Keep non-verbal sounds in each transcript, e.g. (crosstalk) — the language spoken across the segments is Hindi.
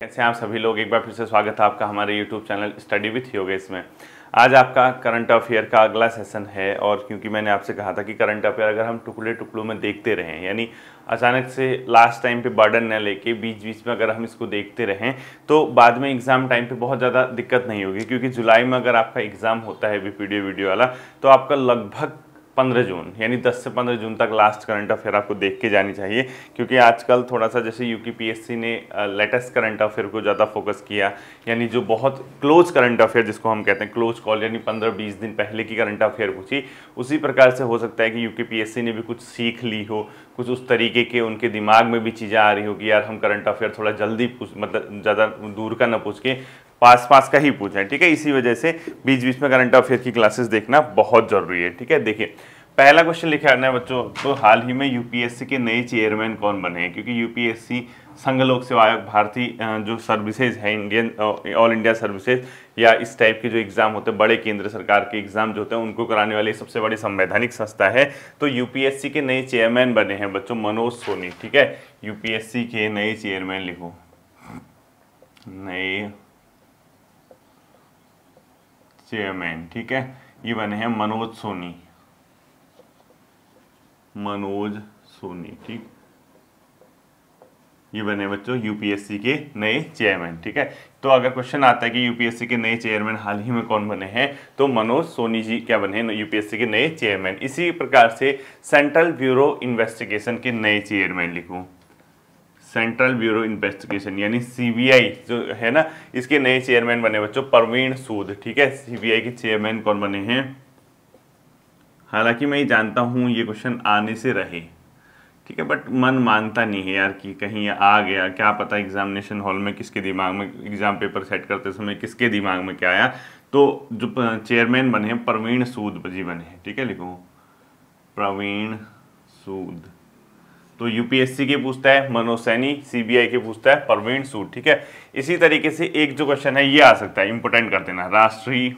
कैसे आप सभी लोग एक बार फिर से स्वागत है आपका हमारे यूट्यूब चैनल स्टडी विथ योग में आज आपका करंट अफेयर का अगला सेशन है और क्योंकि मैंने आपसे कहा था कि करंट अफेयर अगर हम टुकड़े टुकड़ों में देखते रहें यानी अचानक से लास्ट टाइम पे बर्डन न लेके बीच बीच में अगर हम इसको देखते रहें तो बाद में एग्ज़ाम टाइम पे बहुत ज़्यादा दिक्कत नहीं होगी क्योंकि जुलाई में अगर आपका एग्ज़ाम होता है वीडियो वीडियो वाला तो आपका लगभग पंद्रह जून यानी दस से पंद्रह जून तक लास्ट करंट अफेयर आपको देख के जानी चाहिए क्योंकि आजकल थोड़ा सा जैसे यू ने लेटेस्ट करंट अफेयर को ज़्यादा फोकस किया यानी जो बहुत क्लोज करंट अफेयर जिसको हम कहते हैं क्लोज कॉल यानी पंद्रह बीस दिन पहले की करंट अफेयर पूछी उसी प्रकार से हो सकता है कि यू ने भी कुछ सीख ली हो कुछ उस तरीके के उनके दिमाग में भी चीज़ें आ रही होगी यार हम करंट अफेयर थोड़ा जल्दी मतलब ज़्यादा दूर का ना पूछ के पास पास का ही पूछा है ठीक है इसी वजह से बीच बीच में करंट अफेयर की क्लासेस देखना बहुत ज़रूरी है ठीक है देखिए पहला क्वेश्चन लिखा आना है बच्चों तो हाल ही में यूपीएससी के नए चेयरमैन कौन बने हैं क्योंकि यूपीएससी संघ लोक सेवा आयोग भारतीय जो सर्विसेज है इंडियन ऑल इंडिया सर्विसेज या इस टाइप के जो एग्ज़ाम होते हैं बड़े केंद्र सरकार के एग्ज़ाम जो होते हैं उनको कराने वाली सबसे बड़ी संवैधानिक संस्था है तो यूपीएससी के नए चेयरमैन बने हैं बच्चों मनोज सोनी ठीक है यूपीएससी के नए चेयरमैन लिखो नए चेयरमैन ठीक है ये बने हैं मनोज सोनी मनोज सोनी ठीक ये बने बच्चों यूपीएससी के नए चेयरमैन ठीक है तो अगर क्वेश्चन आता है कि यूपीएससी के नए चेयरमैन हाल ही में कौन बने हैं तो मनोज सोनी जी क्या बने हैं यूपीएससी के नए चेयरमैन इसी प्रकार से सेंट्रल ब्यूरो इन्वेस्टिगेशन के नए चेयरमैन लिखूं सेंट्रल ब्यूरो इन्वेस्टिगेशन यानी सीबीआई जो है ना इसके नए चेयरमैन बने बच्चों प्रवीण सूद ठीक है सीबीआई के चेयरमैन कौन बने हैं हालांकि मैं ये जानता हूँ ये क्वेश्चन आने से रहे ठीक है बट मन मानता नहीं है यार कि कहीं ये आ गया क्या पता एग्जामिनेशन हॉल में किसके दिमाग में एग्ज़ाम पेपर सेट करते समय किसके दिमाग में क्या आया तो जो चेयरमैन बने हैं प्रवीण सूद जी बने हैं ठीक है लिखो प्रवीण सूद तो यूपीएससी के पूछता है मनोज सैनी सीबीआई के पूछता है परवीन सूद ठीक है इसी तरीके से एक जो क्वेश्चन है ये आ सकता है इंपोर्टेंट कर देना राष्ट्रीय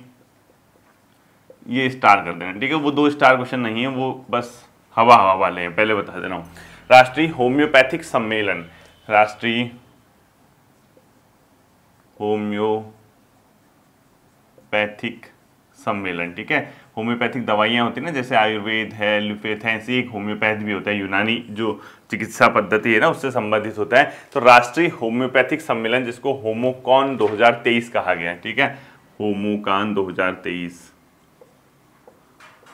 ये स्टार कर देना ठीक है वो दो स्टार क्वेश्चन नहीं है वो बस हवा हवा वाले हैं पहले बता दे रहा हूँ राष्ट्रीय होम्योपैथिक सम्मेलन राष्ट्रीय होम्योपैथिक सम्मेलन ठीक है होम्योपैथिक दवाइयाँ होती है ना जैसे आयुर्वेद है एलोपैथ है ऐसे एक होम्योपैथ भी होता है यूनानी जो चिकित्सा पद्धति है ना उससे संबंधित होता है तो राष्ट्रीय होम्योपैथिक सम्मेलन जिसको होमोकॉन 2023 कहा गया है ठीक है होमोकान 2023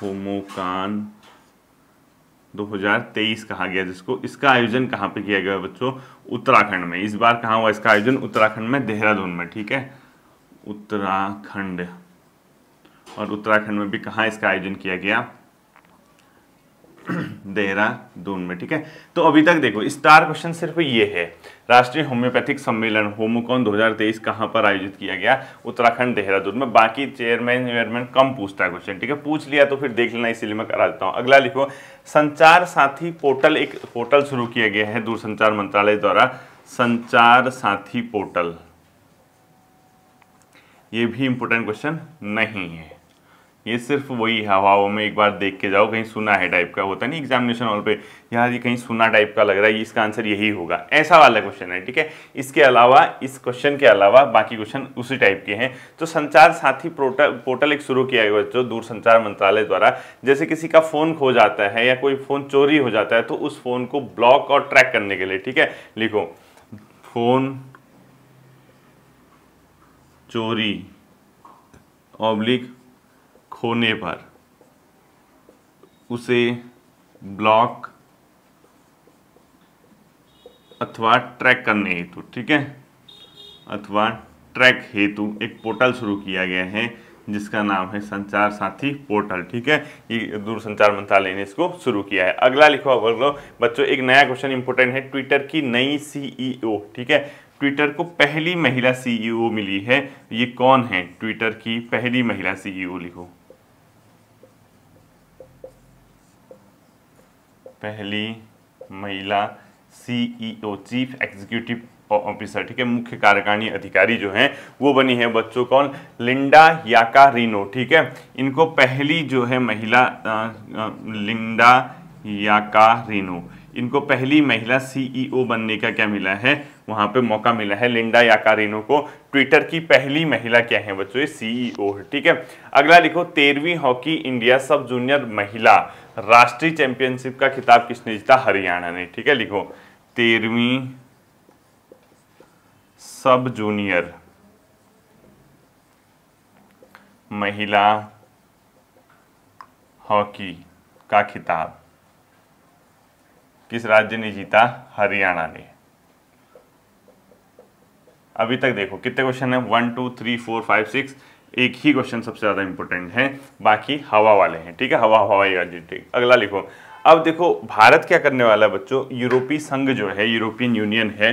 होमोकान 2023 कहा गया जिसको इसका आयोजन कहाँ पे किया गया बच्चों उत्तराखंड में इस बार कहाँ हुआ इसका आयोजन उत्तराखंड में देहरादून में ठीक है उत्तराखंड और उत्तराखंड में भी कहाँ इसका आयोजन किया गया (clears throat) देहरादून में ठीक है तो अभी तक देखो स्टार क्वेश्चन सिर्फ ये है राष्ट्रीय होम्योपैथिक सम्मेलन होमोकॉन 2023 कहाँ पर आयोजित किया गया उत्तराखंड देहरादून में बाकी चेयरमैन वेयरमैन कम पूछता है क्वेश्चन ठीक है पूछ लिया तो फिर देख लेना इसीलिए मैं करा देता हूँ अगला लिखो संचार साथी पोर्टल एक पोर्टल शुरू किया गया है दूरसंचार मंत्रालय द्वारा संचार साथी पोर्टल ये भी इंपोर्टेंट क्वेश्चन नहीं है ये सिर्फ वही हवाओं में एक बार देख के जाओ कहीं सुना है टाइप का होता नहीं एग्जामिनेशन हॉल पे यहाँ ये कहीं सुना टाइप का लग रहा है इसका आंसर यही होगा ऐसा वाला क्वेश्चन है ठीक है इसके अलावा इस क्वेश्चन के अलावा बाकी क्वेश्चन उसी टाइप के हैं तो संचार साथी पोर्टल एक शुरू किया गया जो दूर संचार मंत्रालय द्वारा जैसे किसी का फ़ोन खो जाता है या कोई फ़ोन चोरी हो जाता है तो उस फ़ोन को ब्लॉक और ट्रैक करने के लिए ठीक है लिखो फ़ोन चोरी ऑब्लिक होने पर उसे ब्लॉक अथवा ट्रैक करने हेतु ठीक है अथवा ट्रैक हेतु एक पोर्टल शुरू किया गया है जिसका नाम है संचार साथी पोर्टल ठीक है ये दूरसंचार मंत्रालय ने इसको शुरू किया है अगला लिखो बोल लो बच्चों एक नया क्वेश्चन इंपोर्टेंट है ट्विटर की नई सीईओ e ठीक है ट्विटर को पहली महिला सीईओ e मिली है ये कौन है ट्विटर की पहली महिला सीईओ e लिखो पहली महिला सीईओ चीफ एग्जीक्यूटिव ऑफिसर ठीक है मुख्य कार्यकारिणी अधिकारी जो है वो बनी है बच्चों कौन लिंडा याका रिनो ठीक है इनको पहली जो है महिला आ, आ, लिंडा याका रिनो इनको पहली महिला सीईओ e बनने का क्या मिला है वहाँ पे मौका मिला है लिंडा याकारिनो को ट्विटर की पहली महिला क्या है बच्चों ये सीईओ e है ठीक है अगला लिखो तेरहवीं हॉकी इंडिया सब जूनियर महिला राष्ट्रीय चैंपियनशिप का खिताब किसने जीता हरियाणा ने ठीक है लिखो तेरहवीं सब जूनियर महिला हॉकी का खिताब किस राज्य ने जीता हरियाणा ने अभी तक देखो कितने क्वेश्चन है one two three four five six एक ही क्वेश्चन सबसे ज़्यादा इंपॉर्टेंट है बाकी हवा वाले हैं ठीक है हवा हवाई अड्डे अगला लिखो अब देखो भारत क्या करने वाला है बच्चों यूरोपीय संघ जो है यूरोपियन यूनियन है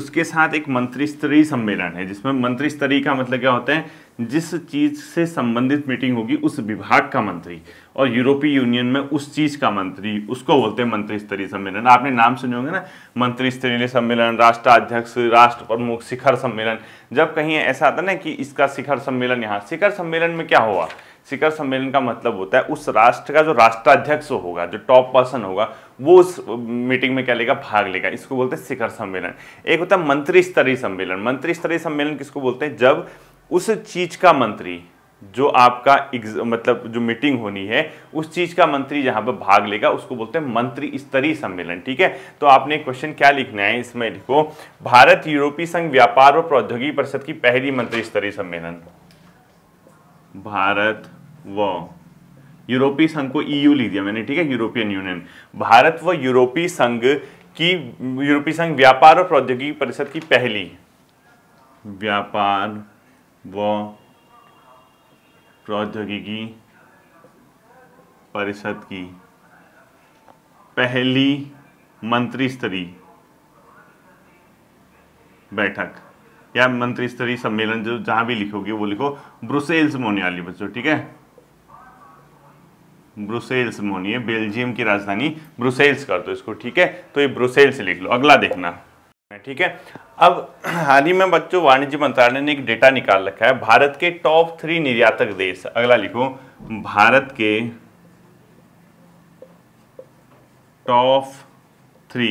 उसके साथ एक मंत्री स्तरीय सम्मेलन है जिसमें मंत्री स्तरीय का मतलब क्या होता है जिस चीज़ से संबंधित मीटिंग होगी उस विभाग का मंत्री और यूरोपीय यूनियन में उस चीज़ का मंत्री उसको बोलते हैं मंत्री स्तरीय सम्मेलन आपने नाम सुने होंगे ना मंत्री स्तरीय सम्मेलन राष्ट्राध्यक्ष राष्ट्र प्रमुख शिखर सम्मेलन जब कहीं ऐसा आता ना कि इसका शिखर सम्मेलन यहाँ शिखर सम्मेलन में क्या हुआ शिखर सम्मेलन का मतलब होता है उस राष्ट्र का जो राष्ट्राध्यक्ष होगा जो टॉप पर्सन होगा वो उस मीटिंग में क्या लेगा भाग लेगा इसको बोलते हैं शिखर सम्मेलन एक होता है मंत्री स्तरीय सम्मेलन मंत्री स्तरीय सम्मेलन किसको बोलते हैं जब उस चीज का मंत्री जो आपका मतलब जो मीटिंग होनी है उस चीज का मंत्री जहां पर भाग लेगा उसको बोलते हैं मंत्री स्तरीय सम्मेलन ठीक है तो आपने क्वेश्चन क्या लिखना है इसमें लिखो भारत यूरोपीय संघ व्यापार और प्रौद्योगिकी परिषद की पहली मंत्री स्तरीय सम्मेलन भारत व यूरोपीय संघ को ईयू e लिख दिया मैंने ठीक है यूरोपियन यूनियन भारत व यूरोपीय संघ की यूरोपीय संघ व्यापार और प्रौद्योगिकी परिषद की पहली व्यापार व प्रौद्योगिकी परिषद की पहली मंत्री स्तरीय बैठक या मंत्री स्तरीय सम्मेलन जो जहां भी लिखोगे वो लिखो ब्रुसेल्स वाली बच्चों ठीक है ब्रुसेल्स है बेल्जियम की राजधानी ब्रुसेल्स कर दो तो इसको ठीक है तो ये ब्रुसेल्स लिख लो अगला देखना ठीक है अब हाल ही में बच्चों वाणिज्य मंत्रालय ने एक डेटा निकाल रखा है भारत के टॉप थ्री निर्यातक देश अगला लिखो भारत के टॉप थ्री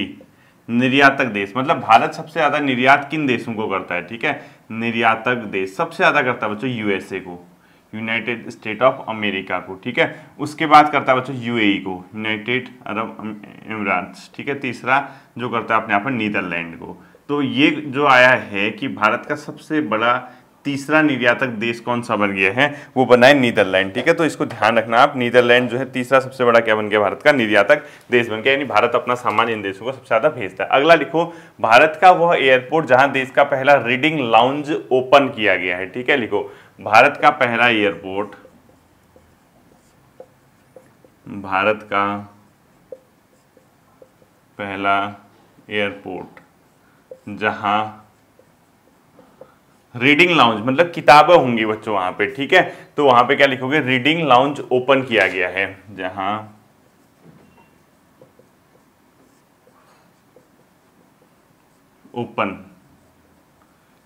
निर्यातक देश मतलब भारत सबसे ज़्यादा निर्यात किन देशों को करता है ठीक है निर्यातक देश सबसे ज़्यादा करता है बच्चों यूएसए को यूनाइटेड स्टेट ऑफ अमेरिका को ठीक है उसके बाद करता है बच्चों यूएई e को यूनाइटेड अरब इमरान्स ठीक है तीसरा जो करता है अपने आप पर नीदरलैंड को तो ये जो आया है कि भारत का सबसे बड़ा तीसरा निर्यातक देश कौन सा बन गया है वो बना है नीदरलैंड ठीक है तो इसको ध्यान रखना आप नीदरलैंड जो है तीसरा सबसे बड़ा क्या बन गया भारत का निर्यातक देश बन गया यानी भारत अपना सामान इन देशों को सबसे ज़्यादा भेजता है अगला लिखो भारत का वह एयरपोर्ट जहां देश का पहला रीडिंग लाउंज ओपन किया गया है ठीक है लिखो भारत का पहला एयरपोर्ट भारत का पहला एयरपोर्ट जहां रीडिंग लाउंज मतलब किताबें होंगी बच्चों वहां पे ठीक है तो वहां पे क्या लिखोगे रीडिंग लाउंज ओपन किया गया है जहां ओपन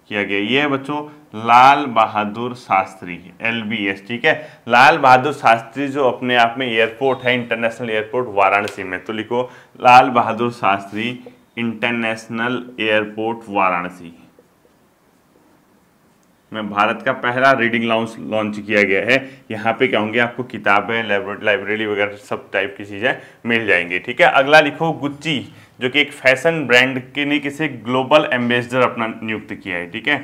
किया गया ये है बच्चों Lal Bahadur Shastri L B S ठीक है लाल बहादुर शास्त्री जो अपने आप में एयरपोर्ट है इंटरनेशनल एयरपोर्ट वाराणसी में तो लिखो लाल बहादुर शास्त्री इंटरनेशनल एयरपोर्ट वाराणसी में भारत का पहला रीडिंग लॉन्च लॉन्च किया गया है यहाँ पे क्या होंगे आपको किताबें लाइब्रेरी वगैरह सब टाइप की चीज़ें मिल जाएंगी ठीक है अगला लिखो गुच्ची जो कि एक फैशन ब्रांड के ने किसी ग्लोबल एम्बेसडर अपना नियुक्त किया है ठीक है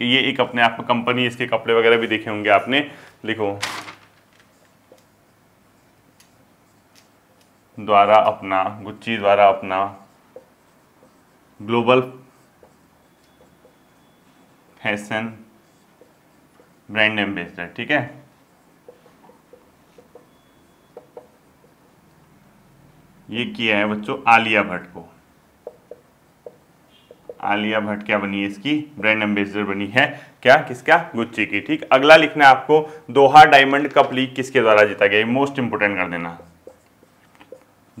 कि ये एक अपने आप में कंपनी इसके कपड़े वगैरह भी देखे होंगे आपने लिखो द्वारा अपना गुच्ची द्वारा अपना ग्लोबल फैशन ब्रांड एम्बेसडर ठीक है ये किया है बच्चों आलिया भट्ट को आलिया भट्ट क्या बनी है इसकी ब्रांड एम्बेसडर बनी है क्या किसका गुच्ची की ठीक अगला लिखना है आपको दोहा डायमंड कप लीग किसके द्वारा जीता गया मोस्ट इंपोर्टेंट कर देना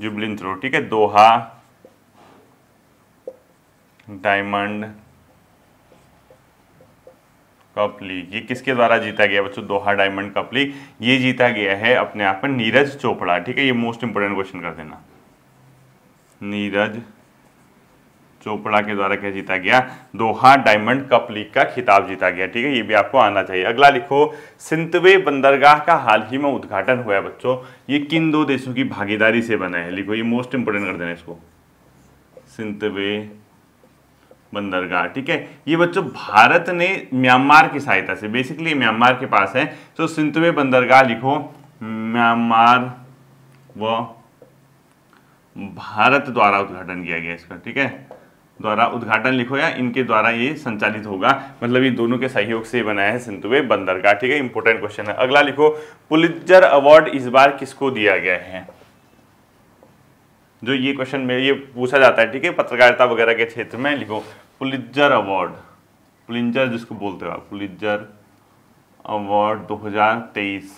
जुबलिन थ्रो ठीक है दोहा डायमंड कप लीग ये किसके द्वारा जीता गया बच्चों दोहा डायमंड कप लीग ये जीता गया है अपने आप में नीरज चोपड़ा ठीक है ये मोस्ट इंपोर्टेंट क्वेश्चन कर देना नीरज चोपड़ा के द्वारा क्या जीता गया दोहा डायमंड कप लीग का खिताब जीता गया ठीक है ये भी आपको आना चाहिए अगला लिखो सिंतवे बंदरगाह का हाल ही में उद्घाटन हुआ है बच्चों ये किन दो देशों की भागीदारी से बना है लिखो ये मोस्ट इंपोर्टेंट कर देना इसको सिंतवे बंदरगाह ठीक है ये बच्चों भारत ने म्यांमार की सहायता से बेसिकली म्यांमार के पास है तो सिंतवे बंदरगाह लिखो म्यांमार व भारत द्वारा उद्घाटन किया गया इसका ठीक है द्वारा उद्घाटन लिखो या इनके द्वारा ये संचालित होगा मतलब ये दोनों के सहयोग से बनाया है सिंतुवे बंदरगाह ठीक है इंपोर्टेंट क्वेश्चन है अगला लिखो पुलिजर अवार्ड इस बार किसको दिया गया है जो ये क्वेश्चन में ये पूछा जाता है ठीक है पत्रकारिता वगैरह के क्षेत्र में लिखो पुलिजर अवार्ड पुलिजर जिसको बोलते हो आप पुलिजर अवार्ड 2023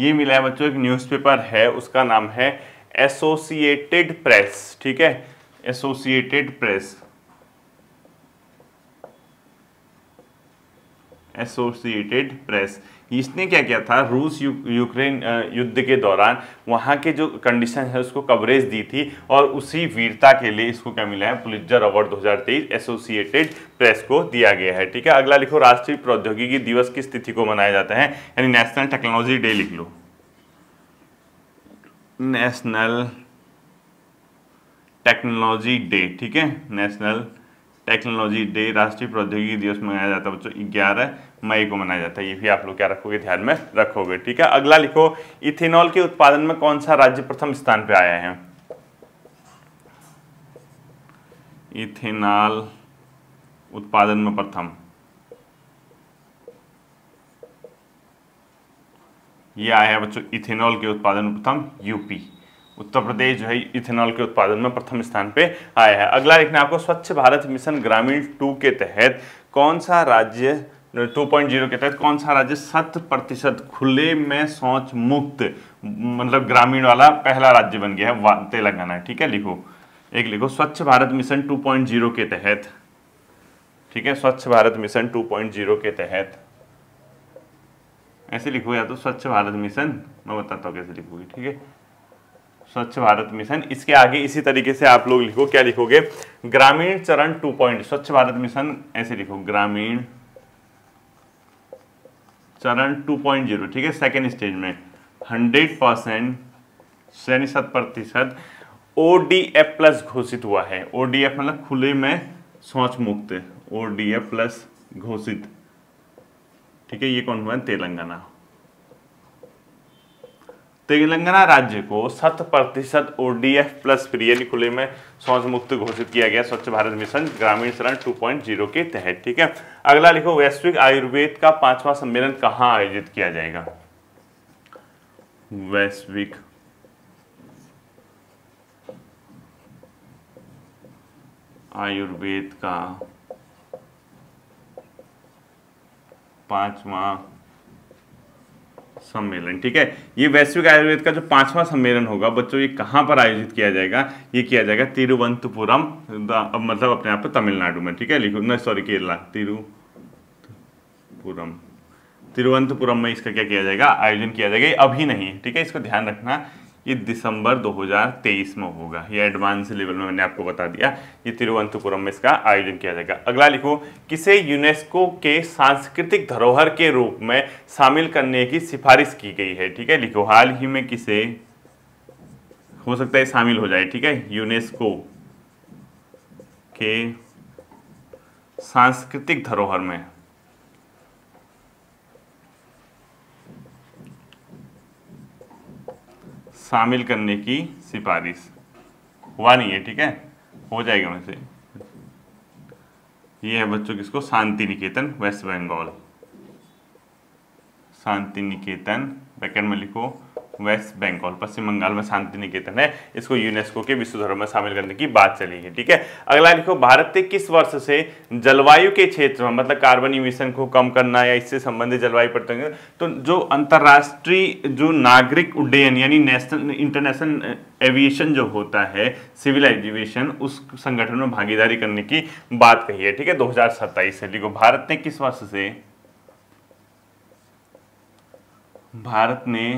ये मिला है बच्चों एक न्यूज़पेपर है उसका नाम है एसोसिएटेड प्रेस ठीक है एसोसिएटेड प्रेस एसोसिएटेड प्रेस इसने क्या किया था रूस यू, यूक्रेन युद्ध के दौरान वहाँ के जो कंडीशन है उसको कवरेज दी थी और उसी वीरता के लिए इसको क्या मिला है पुलिजर अवार्ड 2023 एसोसिएटेड प्रेस को दिया गया है ठीक है अगला लिखो राष्ट्रीय प्रौद्योगिकी दिवस की स्थिति को मनाया जाता है यानी नेशनल टेक्नोलॉजी डे लिख लो नेशनल टेक्नोलॉजी डे ठीक है नेशनल टेक्नोलॉजी डे राष्ट्रीय प्रौद्योगिकी दिवस मनाया जाता है बच्चों ग्यारह मई को मनाया जाता है ये भी आप लोग क्या रखोगे ध्यान में रखोगे ठीक है अगला लिखो इथेनॉल के उत्पादन में कौन सा राज्य प्रथम स्थान पर आया है इथेनॉल उत्पादन में प्रथम ये आया है बच्चों इथेनॉल के उत्पादन में प्रथम यूपी उत्तर प्रदेश जो है इथेनॉल के उत्पादन में प्रथम स्थान पे आया है अगला लिखना आपको स्वच्छ भारत मिशन ग्रामीण टू के तहत कौन सा राज्य टू पॉइंट जीरो के तहत कौन सा राज्य शत प्रतिशत खुले में शौच मुक्त मतलब ग्रामीण वाला पहला राज्य बन गया है तेलंगाना ठीक है लिखो एक लिखो Swachh Bharat mission two point zero के तहत ठीक है Swachh Bharat mission two point zero के तहत ऐसे लिखो या तो स्वच्छ भारत मिशन मैं बताता हूँ कैसे लिखोगे ठीक है स्वच्छ भारत मिशन इसके आगे इसी तरीके से आप लोग लिखो क्या लिखोगे ग्रामीण चरण टू पॉइंट स्वच्छ भारत मिशन ऐसे लिखो ग्रामीण चरण 2.0 ठीक है सेकेंड स्टेज में 100 परसेंट यानी शत प्रतिशत ओ डी एफ प्लस घोषित हुआ है ओ डी एफ मतलब खुले में सोच मुक्त ओ डी एफ प्लस घोषित ठीक है ये कौन हुआ है तेलंगाना तेलंगाना राज्य को शत प्रतिशत O D F plus free यानी खुले में शौच मुक्त घोषित किया गया स्वच्छ भारत मिशन ग्रामीण शरण 2.0 के तहत ठीक है अगला लिखो वैश्विक आयुर्वेद का पांचवा सम्मेलन कहाँ आयोजित किया जाएगा वैश्विक आयुर्वेद का पांचवा सम्मेलन ठीक है ये वैश्विक आयुर्वेद का जो पांचवा सम्मेलन होगा बच्चों ये कहाँ पर आयोजित किया जाएगा ये किया जाएगा तिरुवंतपुरम मतलब अपने आप तमिलनाडु में ठीक है लिखो न सॉरी केरला तिरुपुरम तिरुवंतपुरम में इसका क्या किया जाएगा आयोजन किया जाएगा अभी नहीं ठीक है इसको ध्यान रखना ये दिसंबर 2023 में होगा ये एडवांस लेवल में मैंने आपको बता दिया ये तिरुवनंतपुरम में इसका आयोजन किया जाएगा अगला लिखो किसे यूनेस्को के सांस्कृतिक धरोहर के रूप में शामिल करने की सिफारिश की गई है ठीक है लिखो हाल ही में किसे हो सकता है शामिल हो जाए ठीक है यूनेस्को के सांस्कृतिक धरोहर में शामिल करने की सिफारिश हुआ नहीं है ठीक है हो जाएगा वैसे ये है बच्चों किसको शांति निकेतन वेस्ट बंगाल शांति निकेतन बैकेंड में लिखो वेस्ट बंगाल पश्चिम बंगाल में शांति निकेतन है इसको यूनेस्को के विश्व धर्म में शामिल करने की बात चली है ठीक है अगला लिखो भारत ने किस वर्ष से जलवायु के क्षेत्र में मतलब कार्बन इमिशन को कम करना या इससे संबंधित जलवायु परिवर्तन तो जो अंतर्राष्ट्रीय जो नागरिक उड्डयन यानी नेशनल इंटरनेशनल एविएशन जो होता है सिविल एविएशन उस संगठन में भागीदारी करने की बात कही है ठीक है दो से लिखो भारत ने किस वर्ष से भारत ने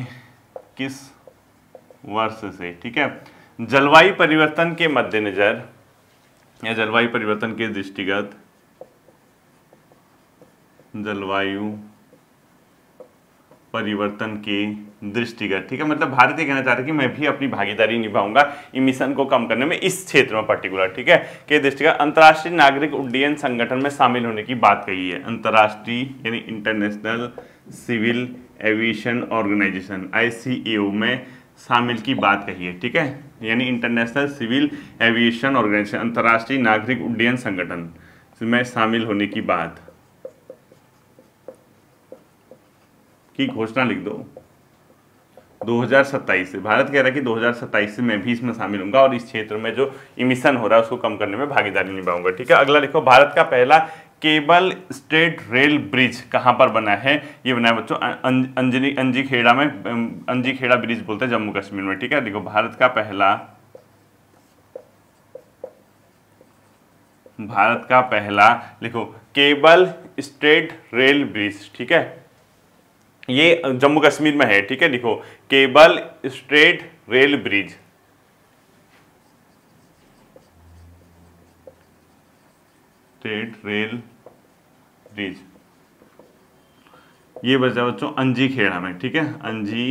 किस वर्ष से ठीक है जलवायु परिवर्तन के मद्देनजर या जलवायु परिवर्तन के दृष्टिगत जलवायु परिवर्तन के दृष्टिगत ठीक है मतलब भारत ये कहना चाह रहा है कि मैं भी अपनी भागीदारी निभाऊंगा इमिशन को कम करने में इस क्षेत्र में पर्टिकुलर ठीक है के दृष्टिगत अंतर्राष्ट्रीय नागरिक उड्डयन संगठन में शामिल होने की बात कही है अंतर्राष्ट्रीय यानी इंटरनेशनल सिविल एविएशन ऑर्गेनाइजेशन आई में शामिल की बात कही है ठीक है यानी इंटरनेशनल सिविल एविएशन ऑर्गेनाइजेशन अंतर्राष्ट्रीय नागरिक उड्डयन संगठन में शामिल होने की बात की घोषणा लिख दो 2027 से भारत कह रहा है कि 2027 से मैं भी इसमें शामिल होऊंगा और इस क्षेत्र में जो इमिशन हो रहा है उसको कम करने में भागीदारी निभाऊंगा ठीक है अगला लिखो भारत का पहला केबल स्टेट रेल ब्रिज कहाँ पर बना है ये बना है बच्चों अं, अं, अंजनी अंजी खेड़ा में अं, अंजी खेड़ा ब्रिज बोलते हैं जम्मू कश्मीर में ठीक है देखो भारत का पहला भारत का पहला लिखो केबल स्टेट रेल ब्रिज ठीक है ये जम्मू कश्मीर में है ठीक है लिखो cable state rail bridge state rail bridge ये बचा बच्चों अंजी खेड़ा में ठीक है अंजी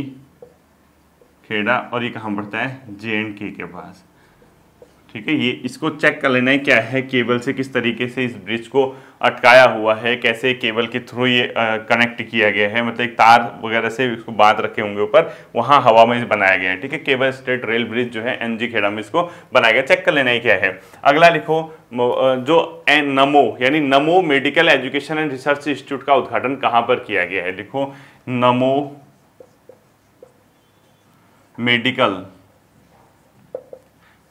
खेड़ा और ये कहाँ पड़ता है जे एंड के पास ठीक है ये इसको चेक कर लेना है क्या है केबल से किस तरीके से इस ब्रिज को अटकाया हुआ है कैसे केबल के थ्रू ये कनेक्ट किया गया है मतलब एक तार वगैरह से इसको बांध रखे होंगे ऊपर वहाँ हवा में बनाया गया है ठीक है केबल स्टेट रेल ब्रिज जो है एनजी खेड़ा में इसको बनाया गया चेक कर लेना है क्या है अगला लिखो जो एन नमो यानी Namo medical education and research institute का उद्घाटन कहाँ पर किया गया है लिखो नमो मेडिकल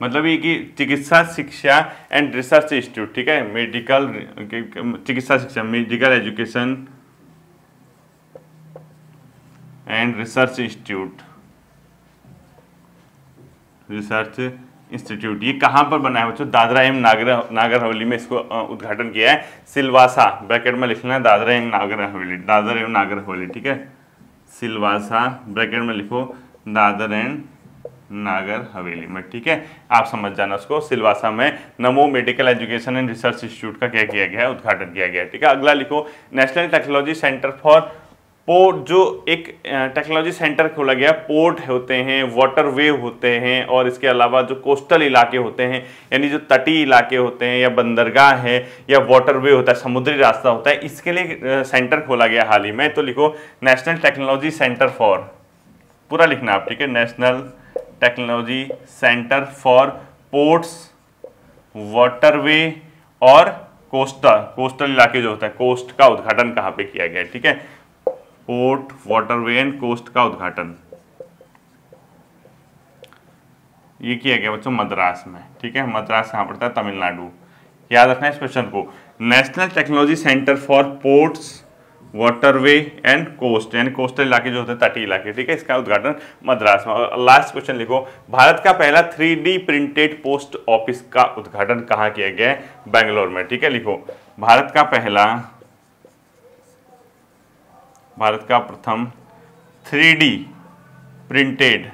मतलब ये कि चिकित्सा शिक्षा एंड रिसर्च इंस्टीट्यूट ठीक है मेडिकल चिकित्सा शिक्षा medical education and research institute research institute ये कहाँ पर बना है बच्चों दादरा एम नागर नागर हवेली में इसको उद्घाटन किया है सिलवासा ब्रैकेट में लिखना है दादरा एम नागर हवेली दादर एम नागर हवेली ठीक है सिलवासा ब्रैकेट में लिखो दादर एंड नागर हवेली में ठीक है आप समझ जाना उसको सिलवासा में Namo medical education and research institute का क्या किया गया है उद्घाटन किया गया है ठीक है अगला लिखो national technology centre for port जो एक टेक्नोलॉजी सेंटर खोला गया पोर्ट होते हैं वाटर वे होते हैं और इसके अलावा जो कोस्टल इलाके होते हैं यानी जो तटीय इलाके होते हैं या बंदरगाह है या वाटर वे होता है समुद्री रास्ता होता है इसके लिए सेंटर खोला गया हाल ही में तो लिखो नेशनल टेक्नोलॉजी सेंटर फॉर पूरा लिखना आप ठीक है national technology centre for ports waterway और कोस्टा कोस्टल इलाके जो होता है कोस्ट का उद्घाटन कहां पे किया गया ठीक है पोर्ट वाटरवे एंड कोस्ट का उद्घाटन ये किया गया बच्चों मद्रास में ठीक है मद्रास कहां पड़ता है तमिलनाडु याद रखना इस क्वेश्चन को national technology centre for ports waterway and coast यानी कोस्टल इलाके जो होते हैं तटीय इलाके ठीक है इसका उद्घाटन मद्रास में और लास्ट क्वेश्चन लिखो भारत का पहला थ्री प्रिंटेड पोस्ट ऑफिस का उद्घाटन कहाँ किया गया है बेंगलोर में ठीक है लिखो भारत का पहला भारत का प्रथम थ्री प्रिंटेड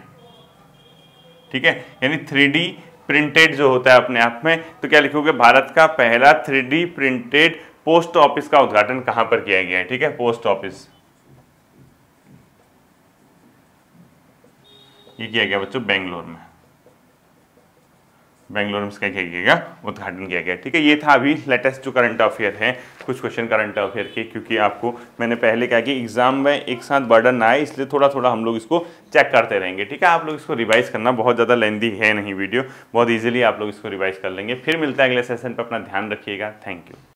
ठीक है यानी थ्री प्रिंटेड जो होता है अपने आप में तो क्या लिखोगे भारत का पहला थ्री प्रिंटेड पोस्ट ऑफिस का उद्घाटन कहां पर किया गया है ठीक है पोस्ट ऑफिस ये किया गया बच्चों बेंगलोर में बेंगलोर में इसका क्या किया गया उद्घाटन किया गया ठीक है ये था अभी लेटेस्ट जो करंट अफेयर है कुछ क्वेश्चन करंट अफेयर के क्योंकि आपको मैंने पहले कहा कि एग्जाम में एक साथ बर्डन ना आए इसलिए थोड़ा थोड़ा हम लोग इसको चेक करते रहेंगे ठीक है आप लोग इसको रिवाइज करना बहुत ज़्यादा लेंदी है नहीं वीडियो बहुत ईजिली आप लोग इसको रिवाइज कर लेंगे फिर मिलता है अगले सेशन पर अपना ध्यान रखिएगा थैंक यू